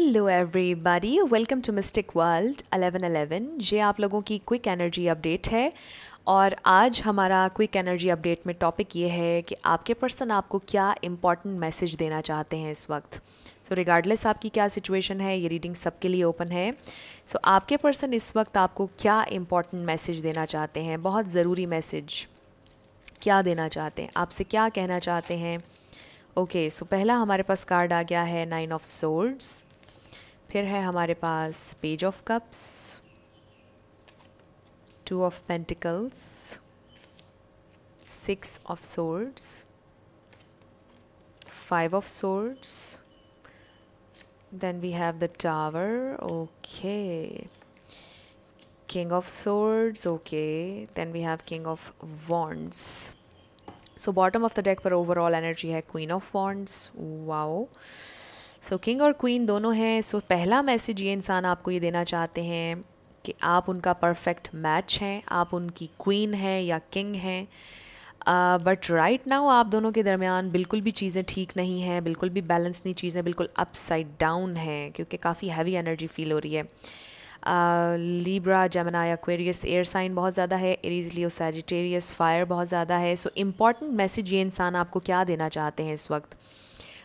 hello everybody welcome to mystic world 1111 ये आप लोगों की क्विक एनर्जी अपडेट है और आज हमारा क्विक एनर्जी अपडेट में टॉपिक ये है कि आपके पर्सन आपको क्या इम्पॉर्टेंट मैसेज देना चाहते हैं इस वक्त सो so, रिगार्डलेस आपकी क्या सिचुएशन है ये रीडिंग सबके लिए ओपन है सो so, आपके पर्सन इस वक्त आपको क्या इम्पॉर्टेंट मैसेज देना चाहते हैं बहुत ज़रूरी मैसेज क्या देना चाहते हैं आपसे क्या कहना चाहते हैं ओके okay, सो so पहला हमारे पास कार्ड आ गया है नाइन ऑफ सोर्ड्स फिर है हमारे पास page of cups two of pentacles six of swords five of swords then we have the tower okay king of swords okay then we have king of wands so bottom of the deck पर overall energy है queen of wands wow so king और queen दोनों हैं सो so, पहला message ये इंसान आपको ये देना चाहते हैं कि आप उनका परफेक्ट मैच हैं आप उनकी क्वीन हैं या किंग हैं बट राइट नाउ आप दोनों के दरमियान बिल्कुल भी चीज़ें ठीक नहीं हैं बिल्कुल भी बैलेंस नहीं चीज़ें बिल्कुल अपसाइड डाउन हैं क्योंकि काफ़ी हैवी एनर्जी फील हो रही है Libra Gemini Aquarius air sign बहुत ज़्यादा है एरीज लियो सैजिटेरियस फायर बहुत ज़्यादा है सो इम्पॉर्टेंट मैसेज ये इंसान आपको क्या देना चाहते हैं इस वक्त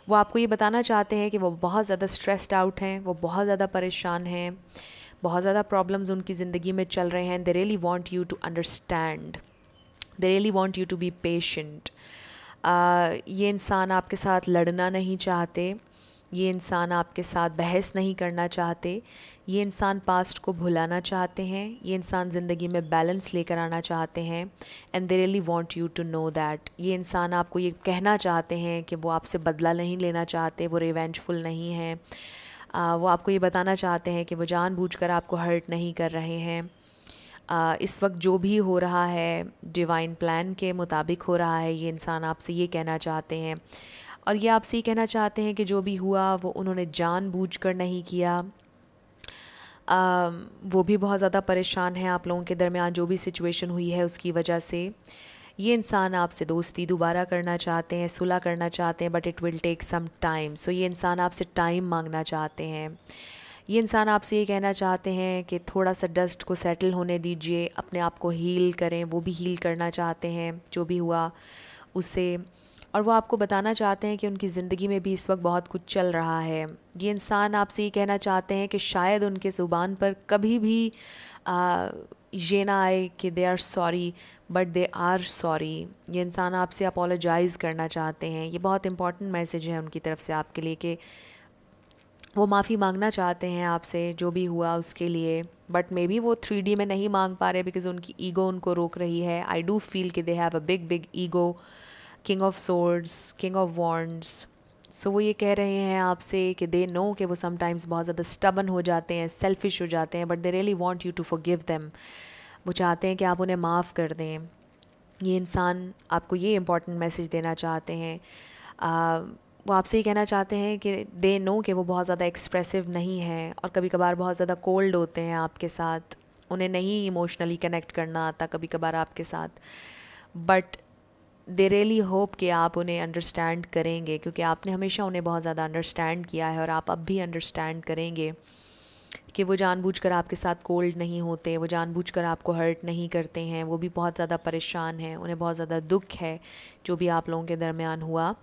वो आपको ये बताना चाहते हैं कि वो बहुत ज़्यादा स्ट्रेस्ड आउट हैं वो बहुत ज़्यादा परेशान हैं बहुत ज़्यादा प्रॉब्लम्स उनकी ज़िंदगी में चल रहे हैं they really want you to understand they really want you to be patient ये इंसान आपके साथ लड़ना नहीं चाहते ये इंसान आपके साथ बहस नहीं करना चाहते ये इंसान पास्ट को भुलाना चाहते हैं ये इंसान ज़िंदगी में बैलेंस लेकर आना चाहते हैं and they really want you to know that ये इंसान आपको ये कहना चाहते हैं कि वो आपसे बदला नहीं लेना चाहते वो रिवेंजफुल नहीं है वो आपको ये बताना चाहते हैं कि वो जानबूझकर आपको हर्ट नहीं कर रहे हैं इस वक्त जो भी हो रहा है डिवाइन प्लान के मुताबिक हो रहा है ये इंसान आपसे ये कहना चाहते हैं और ये आपसे ये कहना चाहते हैं कि जो भी हुआ वो उन्होंने कर नहीं किया आ, वो भी बहुत ज़्यादा परेशान हैं आप लोगों के दरमियान जो भी सिचुएशन हुई है उसकी वजह से ये इंसान आपसे दोस्ती दोबारा करना चाहते हैं सुलह करना चाहते हैं but it will take some time so ये इंसान आपसे टाइम मांगना चाहते हैं ये इंसान आपसे ये कहना चाहते हैं कि थोड़ा सा डस्ट को सेटल होने दीजिए अपने आप को हील करें वो भी हील करना चाहते हैं जो भी हुआ उसे और वो आपको बताना चाहते हैं कि उनकी ज़िंदगी में भी इस वक्त बहुत कुछ चल रहा है ये इंसान आपसे ये कहना चाहते हैं कि शायद उनके ज़ुबान पर कभी भी आ, ये ना आए कि they are sorry but they are sorry ये इंसान आपसे अपोलोजाइज़ करना चाहते हैं ये बहुत इंपॉर्टेंट मैसेज है उनकी तरफ से आपके लिए कि वो माफ़ी मांगना चाहते हैं आपसे जो भी हुआ उसके लिए बट मे बी वो थ्री डी में नहीं मांग पा रहे बिकॉज़ उनकी ईगो उनको रोक रही है आई डू फील कि they have a big big ego king of swords king of wands so वो ये कह रहे हैं आपसे कि दे नो कि वो समटाइम्स बहुत ज़्यादा स्टबन हो जाते हैं सेल्फिश हो जाते हैं but they really want you to forgive them वो चाहते हैं कि आप उन्हें माफ़ कर दें ये इंसान आपको ये इम्पोर्टेंट मैसेज देना चाहते हैं वो आपसे ही कहना चाहते हैं कि दे नो कि वो बहुत ज़्यादा एक्सप्रेसिव नहीं है और कभी कभार बहुत ज़्यादा कोल्ड होते हैं आपके साथ उन्हें नहीं इमोशनली कनेक्ट करना आता कभी कभार आपके साथ बट दे रियली होप कि आप उन्हें अंडरस्टैंड करेंगे क्योंकि आपने हमेशा उन्हें बहुत ज़्यादा अंडरस्टैंड किया है और आप अब भी अंडरस्टैंड करेंगे कि वो जानबूझकर आपके साथ कोल्ड नहीं होते वो जानबूझकर आपको हर्ट नहीं करते हैं वो भी बहुत ज़्यादा परेशान हैं उन्हें बहुत ज़्यादा दुख है जो भी आप लोगों के दरमियान हुआ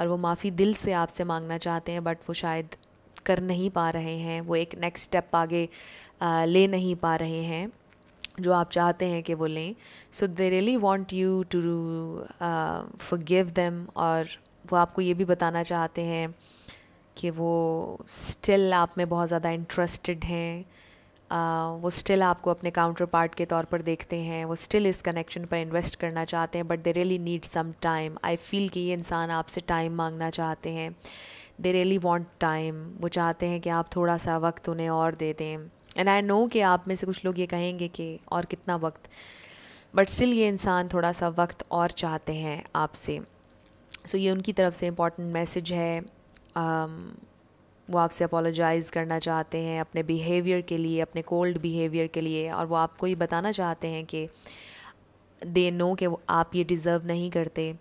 और वो माफ़ी दिल से आपसे मांगना चाहते हैं बट वो शायद कर नहीं पा रहे हैं वो एक नेक्स्ट स्टेप आगे आ, ले नहीं पा रहे हैं जो आप चाहते हैं कि वो लें so they really want you to give them और वो आपको ये भी बताना चाहते हैं कि वो स्टिल आप में बहुत ज़्यादा इंटरेस्टेड हैं uh, वो स्टिल आपको अपने काउंटर पार्ट के तौर पर देखते हैं वो स्टिल इस कनेक्शन पर इन्वेस्ट करना चाहते हैं but they really need some time I feel कि ये इंसान आपसे टाइम मांगना चाहते हैं दे रियली वॉन्ट टाइम वो चाहते हैं कि आप थोड़ा सा वक्त उन्हें और दे दें एंड आई नो कि आप में से कुछ लोग ये कहेंगे कि और कितना वक्त बट स्टिल ये इंसान थोड़ा सा वक्त और चाहते हैं आपसे सो so, ये उनकी तरफ से इम्पॉर्टेंट मैसेज है um, वो आपसे अपोलोजाइज़ करना चाहते हैं अपने बिहेवियर के लिए अपने कोल्ड बिहेवियर के लिए और वो आपको ये बताना चाहते हैं कि दे नो कि आप ये डिज़र्व नहीं करते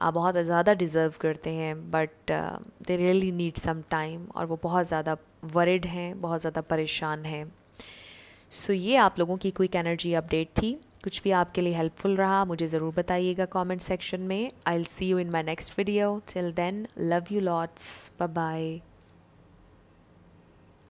आप बहुत ज़्यादा डिज़र्व करते हैं but they really need some time और वो बहुत ज़्यादा वरिड हैं बहुत ज़्यादा परेशान हैं सो so, ये आप लोगों की क्विक एनर्जी अपडेट थी कुछ भी आपके लिए हेल्पफुल रहा मुझे ज़रूर बताइएगा कमेंट सेक्शन में I will see you in my next video till then love you lots bye bye